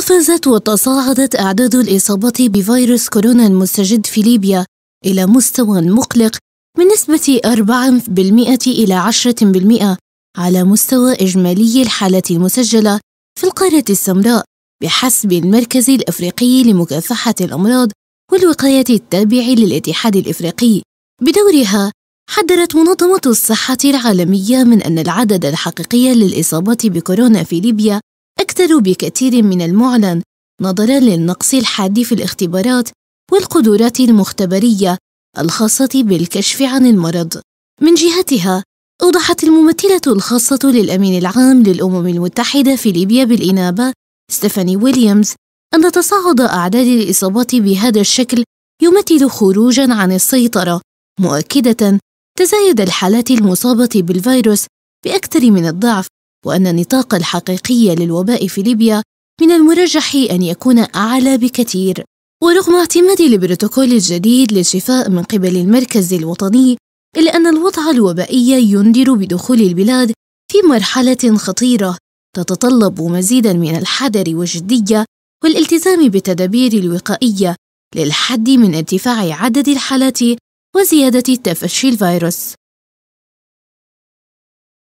قفزت وتصاعدت أعداد الإصابات بفيروس كورونا المستجد في ليبيا إلى مستوى مقلق بنسبة 4% إلى 10% على مستوى إجمالي الحالات المسجلة في القارة السمراء بحسب المركز الأفريقي لمكافحة الأمراض والوقاية التابع للاتحاد الإفريقي بدورها حذرت منظمة الصحة العالمية من أن العدد الحقيقي للإصابات بكورونا في ليبيا أكثر بكثير من المعلن نظرا للنقص الحاد في الاختبارات والقدرات المختبرية الخاصة بالكشف عن المرض. من جهتها، أوضحت الممثلة الخاصة للأمين العام للأمم المتحدة في ليبيا بالإنابة ستيفاني ويليامز أن تصاعد أعداد الإصابات بهذا الشكل يمثل خروجًا عن السيطرة، مؤكدة تزايد الحالات المصابة بالفيروس بأكثر من الضعف وأن النطاق الحقيقي للوباء في ليبيا من المرجح أن يكون أعلى بكثير ورغم اعتماد البروتوكول الجديد للشفاء من قبل المركز الوطني إلا أن الوضع الوبائي ينذر بدخول البلاد في مرحلة خطيرة تتطلب مزيدا من الحذر والجدية والالتزام بالتدابير الوقائية للحد من ارتفاع عدد الحالات وزيادة تفشي الفيروس